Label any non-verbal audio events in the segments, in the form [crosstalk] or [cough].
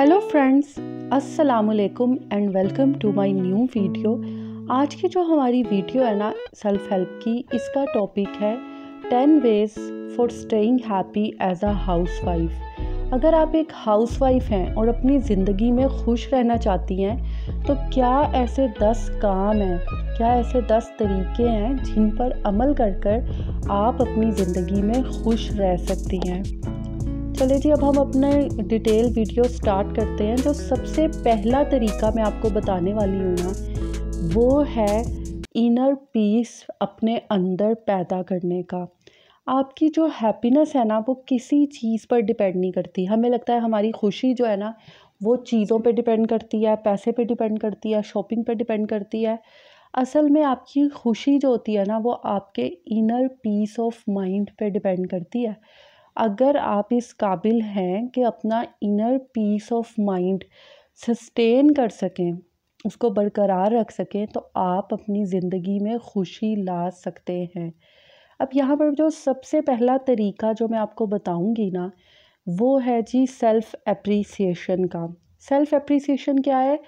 hello friends अस्सलाम वालेकुम and welcome to my new video आज की जो हमारी वीडियो है ना सेल्फ हेल्प की इसका टॉपिक है ten ways for staying happy as a housewife अगर आप एक हाउस वाइफ हैं और अपनी ज़िंदगी में खुश रहना चाहती हैं तो क्या ऐसे दस काम हैं क्या ऐसे दस तरीके हैं जिन पर अमल कर कर आप अपनी ज़िंदगी में खुश रह सकती हैं चलिए जी अब हम अपने डिटेल वीडियो स्टार्ट करते हैं जो सबसे पहला तरीका मैं आपको बताने वाली हूँ ना वो है इनर पीस अपने अंदर पैदा करने का आपकी जो हैप्पीनेस है ना वो किसी चीज़ पर डिपेंड नहीं करती हमें लगता है हमारी खुशी जो है ना वो चीज़ों पे डिपेंड करती है पैसे पे डिपेंड करती है शॉपिंग पे डिपेंड करती है असल में आपकी खुशी जो होती है ना वो आपके इनर पीस ऑफ माइंड पे डिपेंड करती है अगर आप इस काबिल हैं कि अपना inner peace of mind sustain कर सकें उसको बरकरार रख सकें तो आप अपनी ज़िंदगी में खुशी ला सकते हैं अब यहाँ पर जो सबसे पहला तरीका जो मैं आपको बताऊँगी ना वो है जी सेल्फ़ अप्रीसीशन का सेल्फ़ अप्रीसीशन क्या है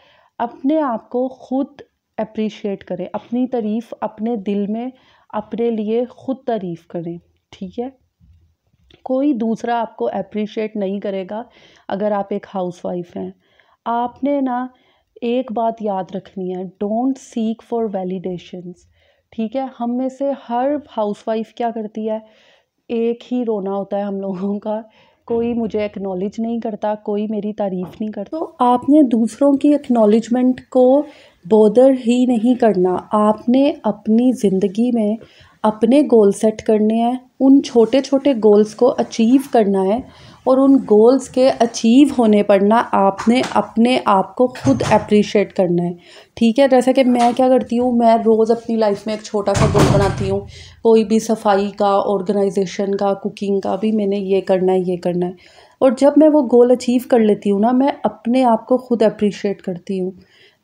अपने आप को खुद अप्रीशिएट करें अपनी तारीफ़ अपने दिल में अपने लिए ख़ुद तारीफ़ करें ठीक है कोई दूसरा आपको अप्रिशिएट नहीं करेगा अगर आप एक हाउसवाइफ हैं आपने ना एक बात याद रखनी है डोंट सीक फॉर वैलिडेशंस ठीक है हम में से हर हाउसवाइफ क्या करती है एक ही रोना होता है हम लोगों का कोई मुझे एक्नॉलेज नहीं करता कोई मेरी तारीफ़ नहीं करता तो आपने दूसरों की एक्नॉलेजमेंट को बोदर ही नहीं करना आपने अपनी ज़िंदगी में अपने गोल सेट करने हैं उन छोटे छोटे गोल्स को अचीव करना है और उन गोल्स के अचीव होने पर ना आपने अपने आप को खुद अप्रिशिएट करना है ठीक है जैसा कि मैं क्या करती हूँ मैं रोज़ अपनी लाइफ में एक छोटा सा गोल बनाती हूँ कोई भी सफाई का ऑर्गेनाइजेशन का कुकिंग का भी मैंने ये करना है ये करना है और जब मैं वो गोल अचीव कर लेती हूँ ना मैं अपने आप को खुद अप्रिशिएट करती हूँ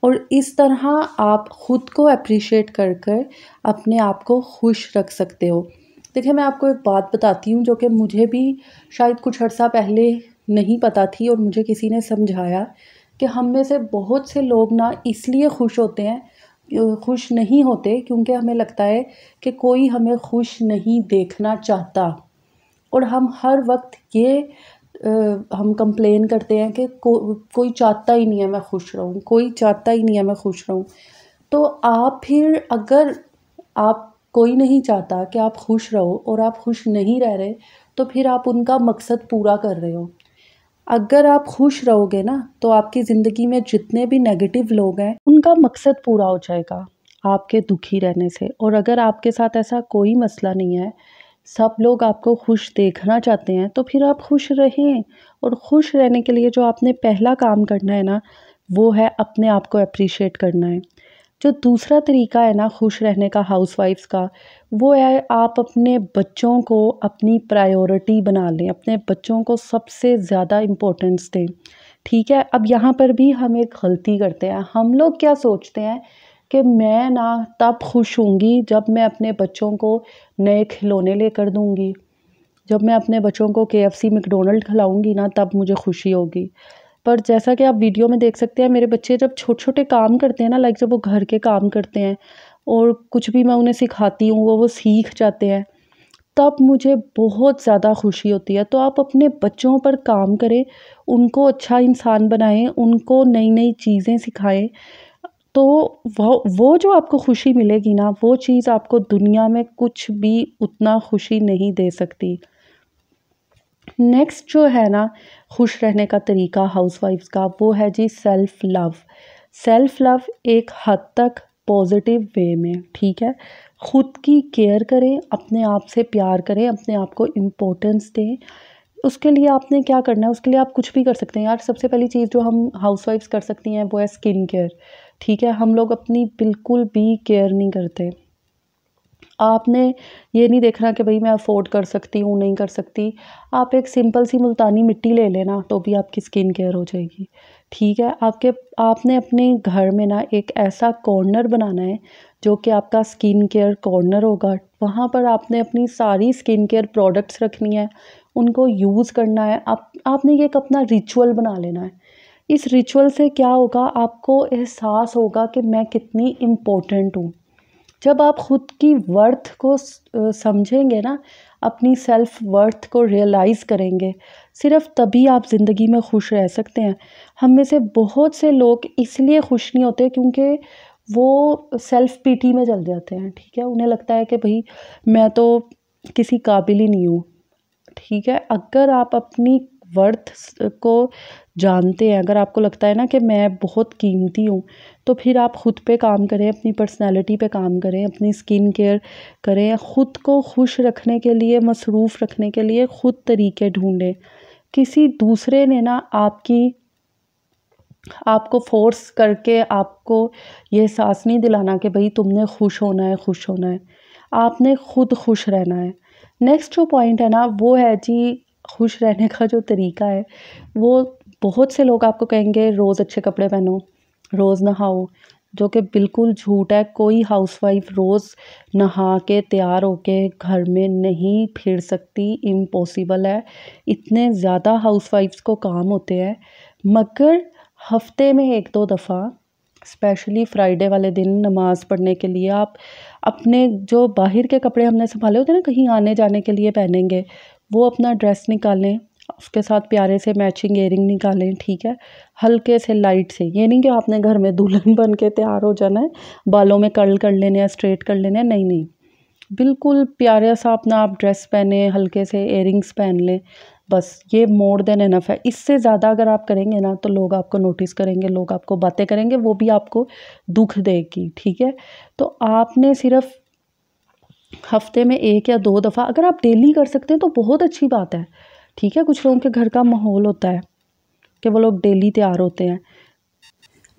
और इस तरह आप ख़ुद को अप्रिशिएट कर कर अपने आप को खुश रख सकते हो देखिए मैं आपको एक बात बताती हूँ जो कि मुझे भी शायद कुछ अर्सा पहले नहीं पता थी और मुझे किसी ने समझाया कि हम में से बहुत से लोग ना इसलिए खुश होते हैं खुश नहीं होते क्योंकि हमें लगता है कि कोई हमें खुश नहीं देखना चाहता और हम हर वक्त ये हम कंप्लेन करते हैं कि को, कोई चाहता ही नहीं है मैं खुश रहूँ कोई चाहता ही नहीं है मैं खुश रहूँ तो आप फिर अगर आप कोई नहीं चाहता कि आप खुश रहो और आप खुश नहीं रह रहे तो फिर आप उनका मकसद पूरा कर रहे हो अगर आप खुश रहोगे ना तो आपकी ज़िंदगी में जितने भी नेगेटिव लोग हैं उनका मकसद पूरा हो जाएगा आपके दुखी रहने से और अगर आपके साथ ऐसा कोई मसला नहीं है सब लोग आपको खुश देखना चाहते हैं तो फिर आप खुश रहें और खुश रहने के लिए जो आपने पहला काम करना है ना वो है अपने आप को अप्रिशिएट करना है जो दूसरा तरीका है ना खुश रहने का हाउसवाइफ्स का वो है आप अपने बच्चों को अपनी प्रायोरिटी बना लें अपने बच्चों को सबसे ज़्यादा इम्पोर्टेंस दें ठीक है अब यहाँ पर भी हम एक गलती करते हैं हम लोग क्या सोचते हैं कि मैं ना तब खुश होंगी जब मैं अपने बच्चों को नए खिलौने लेकर दूंगी जब मैं अपने बच्चों को के एफ़ सी मैकडोनल्ड खिलाऊंगी ना तब मुझे खुशी होगी पर जैसा कि आप वीडियो में देख सकते हैं मेरे बच्चे जब छोटे छोटे काम करते हैं ना लाइक जब वो घर के काम करते हैं और कुछ भी मैं उन्हें सिखाती हूँ वो वो सीख जाते हैं तब मुझे बहुत ज़्यादा खुशी होती है तो आप अपने बच्चों पर काम करें उनको अच्छा इंसान बनाएं उनको नई नई चीज़ें सिखाएं तो वह वो जो आपको खुशी मिलेगी ना वो चीज़ आपको दुनिया में कुछ भी उतना खुशी नहीं दे सकती नेक्स्ट जो है ना खुश रहने का तरीका हाउसवाइफ्स का वो है जी सेल्फ़ लव सेल्फ़ लव एक हद तक पॉजिटिव वे में ठीक है ख़ुद की केयर करें अपने आप से प्यार करें अपने आप को इम्पोर्टेंस दें उसके लिए आपने क्या करना है उसके लिए आप कुछ भी कर सकते हैं यार सबसे पहली चीज़ जो हम हाउसवाइफ्स कर सकती हैं वो है स्किन केयर ठीक है हम लोग अपनी बिल्कुल भी केयर नहीं करते आपने ये नहीं देखना कि भाई मैं अफोर्ड कर सकती हूँ नहीं कर सकती आप एक सिंपल सी मुल्तानी मिट्टी ले लेना तो भी आपकी स्किन केयर हो जाएगी ठीक है आपके आपने अपने घर में ना एक ऐसा कॉर्नर बनाना है जो कि आपका स्किन केयर कॉर्नर होगा वहाँ पर आपने अपनी सारी स्किन केयर प्रोडक्ट्स रखनी है उनको यूज़ करना है आप आपने एक अपना रिचुअल बना लेना है इस रिचुअल से क्या होगा आपको एहसास होगा कि मैं कितनी इम्पोर्टेंट हूँ जब आप ख़ुद की वर्थ को समझेंगे ना अपनी सेल्फ वर्थ को रियलाइज़ करेंगे सिर्फ तभी आप ज़िंदगी में खुश रह सकते हैं हम में से बहुत से लोग इसलिए खुश नहीं होते क्योंकि वो सेल्फ पीटी में चल जाते हैं ठीक है उन्हें लगता है कि भाई मैं तो किसी काबिल ही नहीं हूँ ठीक है अगर आप अपनी वर्थ को जानते हैं अगर आपको लगता है ना कि मैं बहुत कीमती हूँ तो फिर आप ख़ुद पे काम करें अपनी पर्सनालिटी पे काम करें अपनी स्किन केयर करें ख़ुद को खुश रखने के लिए मसरूफ़ रखने के लिए ख़ुद तरीके ढूंढें किसी दूसरे ने ना आपकी आपको फोर्स करके आपको ये एहसास नहीं दिलाना कि भाई तुमने खुश होना है खुश होना है आपने खुद खुश रहना है नेक्स्ट जो पॉइंट है ना वो है जी खुश रहने का जो तरीका है वो बहुत से लोग आपको कहेंगे रोज़ अच्छे कपड़े पहनो रोज़ नहाओ जो कि बिल्कुल झूठ है कोई हाउसवाइफ रोज़ नहा के तैयार होके घर में नहीं फिर सकती इम्पॉसिबल है इतने ज़्यादा हाउसवाइफ्स को काम होते हैं मगर हफ्ते में एक दो दफ़ा स्पेशली फ्राइडे वाले दिन नमाज़ पढ़ने के लिए आप अपने जो बाहर के कपड़े हमने संभाले होते हैं ना कहीं आने जाने के लिए पहनेंगे वो अपना ड्रेस निकालें उसके साथ प्यारे से मैचिंग एयरिंग निकालें ठीक है हल्के से लाइट से ये नहीं कि आपने घर में दुल्हन बन के तैयार हो जाना है बालों में कर्ल कर लेने या स्ट्रेट कर लेने नहीं नहीं बिल्कुल प्यारा सा अपना आप ड्रेस पहने हल्के से एयरिंग्स पहन लें बस ये मोर देन एनफ है इससे ज़्यादा अगर आप करेंगे ना तो लोग आपको नोटिस करेंगे लोग आपको बातें करेंगे वो भी आपको दुख देगी ठीक है तो आपने सिर्फ हफ्ते में एक या दो दफ़ा अगर आप डेली कर सकते हैं तो बहुत अच्छी बात है ठीक है कुछ लोगों के घर का माहौल होता है कि वो लोग डेली तैयार होते हैं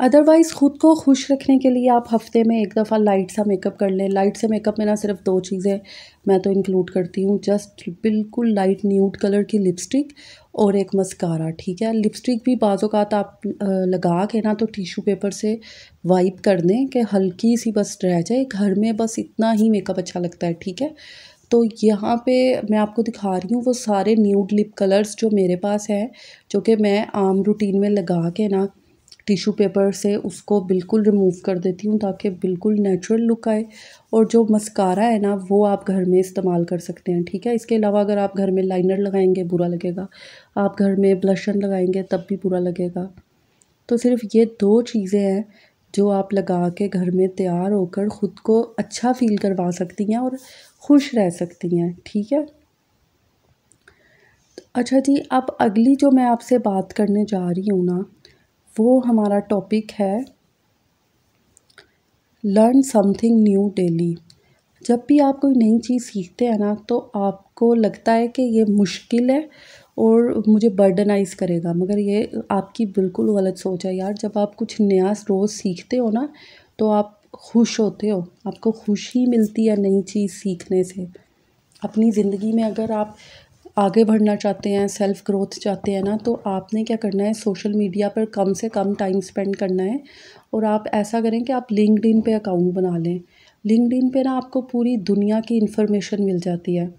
अदरवाइज़ ख़ुद को खुश रखने के लिए आप हफ्ते में एक दफ़ा लाइट सा मेकअप कर लें लाइट से मेकअप में ना सिर्फ दो चीज़ें मैं तो इंक्लूड करती हूँ जस्ट बिल्कुल लाइट न्यूट कलर की लिपस्टिक और एक मस्कारा ठीक है लिपस्टिक भी बाज़ात आप लगा के ना तो टिशू पेपर से वाइप कर दें कि हल्की सी बस रह जाए घर में बस इतना ही मेकअप अच्छा लगता है ठीक है तो यहाँ पे मैं आपको दिखा रही हूँ वो सारे न्यूड लिप कलर्स जो मेरे पास हैं जो कि मैं आम रूटीन में लगा के ना टिशू पेपर से उसको बिल्कुल रिमूव कर देती हूँ ताकि बिल्कुल नेचुरल लुक आए और जो मस्कारा है ना वो आप घर में इस्तेमाल कर सकते हैं ठीक है इसके अलावा अगर आप घर में लाइनर लगाएंगे बुरा लगेगा आप घर में ब्लशन लगाएंगे तब भी बुरा लगेगा तो सिर्फ ये दो चीज़ें हैं जो आप लगा के घर में तैयार होकर ख़ुद को अच्छा फील करवा सकती हैं और खुश रह सकती हैं ठीक है अच्छा जी अब अगली जो मैं आपसे बात करने जा रही हूँ ना वो हमारा टॉपिक है लर्न समथिंग न्यू डेली जब भी आप कोई नई चीज़ सीखते हैं ना तो आपको लगता है कि ये मुश्किल है और मुझे बर्डनाइज करेगा मगर ये आपकी बिल्कुल गलत सोच है यार जब आप कुछ नया रोज़ सीखते हो ना तो आप खुश होते हो आपको खुशी मिलती है नई चीज़ सीखने से अपनी ज़िंदगी में अगर आप आगे बढ़ना चाहते हैं सेल्फ़ ग्रोथ चाहते हैं ना तो आपने क्या करना है सोशल मीडिया पर कम से कम टाइम स्पेंड करना है और आप ऐसा करें कि आप लिंकड इन पर अकाउंट बना लें लिंकड इन पर ना आपको पूरी दुनिया की इन्फॉर्मेशन मिल जाती है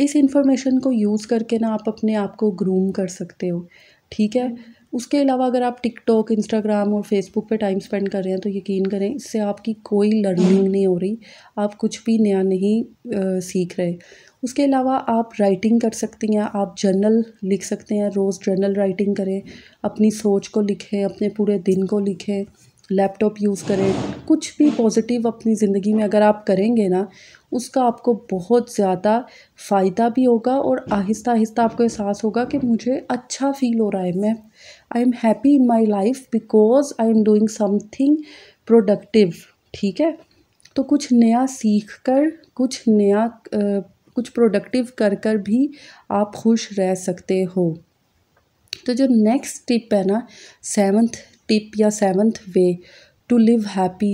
इस इन्फॉर्मेशन को यूज़ करके ना आप अपने आप को ग्रूम कर सकते हो ठीक है उसके अलावा अगर आप टिकटॉक इंस्टाग्राम और फेसबुक पे टाइम स्पेंड कर रहे हैं तो यकीन करें इससे आपकी कोई लर्निंग नहीं हो रही आप कुछ भी नया नहीं आ, सीख रहे उसके अलावा आप राइटिंग कर सकती हैं आप जर्नल लिख सकते हैं रोज़ जर्नल राइटिंग करें अपनी सोच को लिखें अपने पूरे दिन को लिखें लैपटॉप यूज़ करें कुछ भी पॉजिटिव अपनी ज़िंदगी में अगर आप करेंगे ना उसका आपको बहुत ज़्यादा फ़ायदा भी होगा और आहिस्ता आहिस्ता आपको एहसास होगा कि मुझे अच्छा फील हो रहा है मैं I am happy in my life because I am doing something productive ठीक है तो कुछ नया सीख कर कुछ नया आ, कुछ प्रोडक्टिव कर कर भी आप खुश रह सकते हो तो जो नेक्स्ट टिप है ना सेवन्थ टिप या seventh way to live happy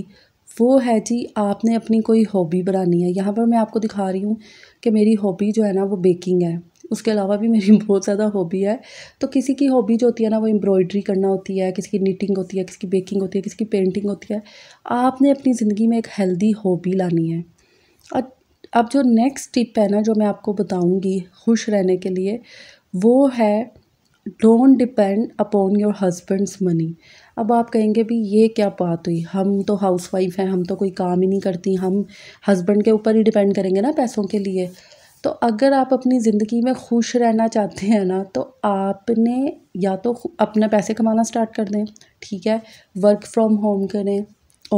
वो है जी आपने अपनी कोई हॉबी बनानी है यहाँ पर मैं आपको दिखा रही हूँ कि मेरी हॉबी जो है ना वो बेकिंग है उसके अलावा भी मेरी [laughs] बहुत ज़्यादा हॉबी है तो किसी की हॉबी जो होती है ना वो एम्ब्रॉयडरी करना होती है किसी की निटिंग होती है किसी की बेकिंग होती है किसी की पेंटिंग होती है आपने अपनी ज़िंदगी में एक हेल्दी हॉबी लानी है अब अब जो नेक्स्ट टिप है ना जो मैं आपको बताऊँगी खुश रहने के लिए वो है don't depend upon your husband's money अब आप कहेंगे भी ये क्या बात हुई हम तो हाउस वाइफ हैं हम तो कोई काम ही नहीं करती हम हस्बैंड के ऊपर ही डिपेंड करेंगे ना पैसों के लिए तो अगर आप अपनी ज़िंदगी में खुश रहना चाहते हैं ना तो आपने या तो अपने पैसे कमाना स्टार्ट कर दें ठीक है वर्क फ्रॉम होम करें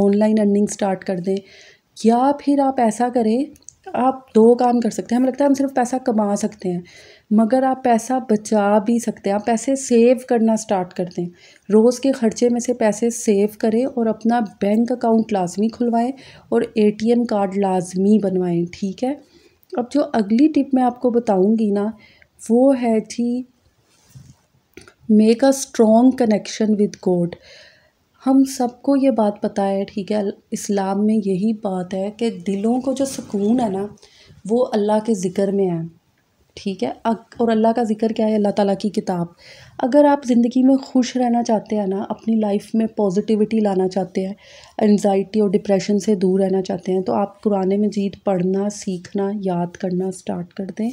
ऑनलाइन अर्निंग स्टार्ट कर दें या फिर आप ऐसा करें आप दो काम कर सकते हैं हमें लगता है हम सिर्फ पैसा कमा सकते हैं मगर आप पैसा बचा भी सकते हैं आप पैसे सेव करना स्टार्ट कर दें रोज़ के खर्चे में से पैसे सेव करें और अपना बैंक अकाउंट लाजमी खुलवाएं और एटीएम कार्ड लाजमी बनवाएं ठीक है अब जो अगली टिप मैं आपको बताऊंगी ना वो है जी make a strong connection with God हम सबको ये बात पता है ठीक है इस्लाम में यही बात है कि दिलों को जो सुकून है ना वो अल्लाह के ज़िक्र में है ठीक है और अल्लाह का ज़िक्र क्या है अल्लाह ताला की किताब अगर आप ज़िंदगी में खुश रहना चाहते हैं ना अपनी लाइफ में पॉजिटिविटी लाना चाहते हैं एनजाइटी और डिप्रेशन से दूर रहना चाहते हैं तो आप कुरान मजीद पढ़ना सीखना याद करना स्टार्ट कर दें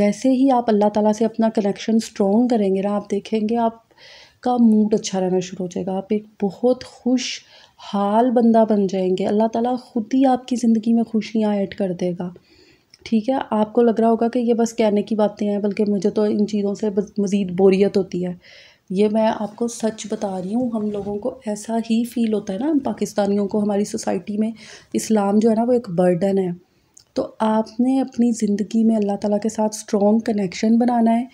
जैसे ही आप अल्लाह ताला से अपना कनेक्शन स्ट्रॉन्ग करेंगे ना आप देखेंगे आप का मूड अच्छा रहना शुरू हो जाएगा आप एक बहुत खुश हाल बंदा बन जाएंगे अल्लाह ताला ख़ुद ही आपकी ज़िंदगी में खुशियाँ ऐड कर देगा ठीक है आपको लग रहा होगा कि ये बस कहने की बातें हैं बल्कि मुझे तो इन चीज़ों से मज़ीद बोरियत होती है ये मैं आपको सच बता रही हूँ हम लोगों को ऐसा ही फील होता है ना पाकिस्तानियों को हमारी सोसाइटी में इस्लाम जो है ना वो एक बर्डन है तो आपने अपनी ज़िंदगी में अल्लाह ताला के साथ स्ट्रॉन्ग कनेक्शन बनाना है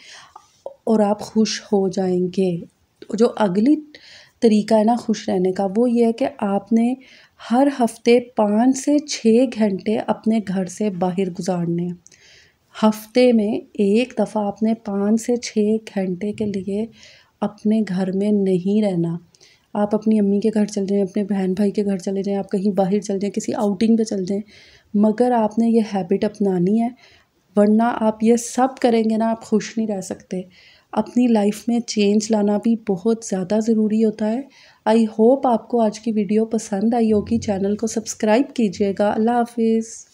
और आप खुश हो जाएंगे जो अगली तरीका है ना खुश रहने का वो ये है कि आपने हर हफ्ते पाँच से छः घंटे अपने घर से बाहर गुजारने हफ्ते में एक दफ़ा आपने पाँच से छः घंटे के लिए अपने घर में नहीं रहना आप अपनी अम्मी के घर चल जाएँ अपने बहन भाई के घर चले जाएँ आप कहीं बाहर चल जाएँ किसी आउटिंग पे चल जाएँ मगर आपने ये हैबिट अपनानी है वरना आप ये सब करेंगे ना आप खुश नहीं रह सकते अपनी लाइफ में चेंज लाना भी बहुत ज़्यादा ज़रूरी होता है आई होप आपको आज की वीडियो पसंद आई होगी चैनल को सब्सक्राइब कीजिएगा अल्लाह हाफिज़